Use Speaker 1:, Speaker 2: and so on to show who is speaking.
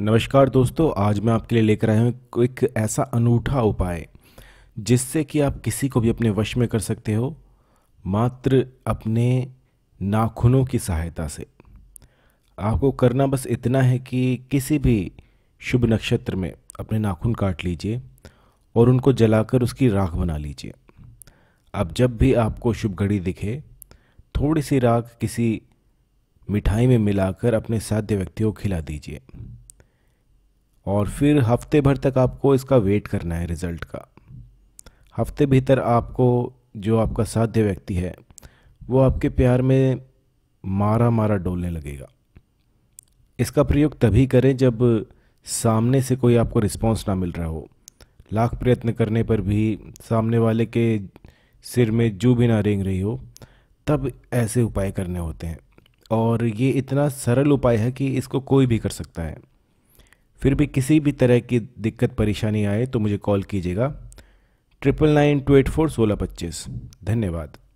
Speaker 1: नमस्कार दोस्तों आज मैं आपके लिए लेकर आया हूँ एक ऐसा अनूठा उपाय जिससे कि आप किसी को भी अपने वश में कर सकते हो मात्र अपने नाखूनों की सहायता से आपको करना बस इतना है कि किसी भी शुभ नक्षत्र में अपने नाखून काट लीजिए और उनको जलाकर उसकी राख बना लीजिए अब जब भी आपको शुभ घड़ी दिखे थोड़ी सी राख किसी मिठाई में मिलाकर अपने साध्य व्यक्तियों को खिला दीजिए और फिर हफ्ते भर तक आपको इसका वेट करना है रिज़ल्ट का हफ्ते भीतर आपको जो आपका साध्य व्यक्ति है वो आपके प्यार में मारा मारा डोलने लगेगा इसका प्रयोग तभी करें जब सामने से कोई आपको रिस्पांस ना मिल रहा हो लाख प्रयत्न करने पर भी सामने वाले के सिर में जू भी ना रेंग रही हो तब ऐसे उपाय करने होते हैं और ये इतना सरल उपाय है कि इसको कोई भी कर सकता है फिर भी किसी भी तरह की दिक्कत परेशानी आए तो मुझे कॉल कीजिएगा triple nine two eight four सोलह पच्चीस धन्यवाद